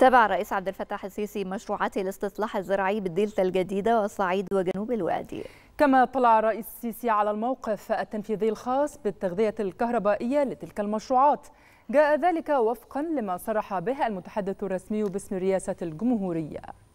تابع الرئيس عبد الفتاح السيسي مشروعات الاستصلاح الزراعي بالدلتا الجديدة والصعيد وجنوب الوادي كما طلع الرئيس السيسي على الموقف التنفيذي الخاص بالتغذية الكهربائية لتلك المشروعات جاء ذلك وفقا لما صرح به المتحدث الرسمي باسم رئاسة الجمهورية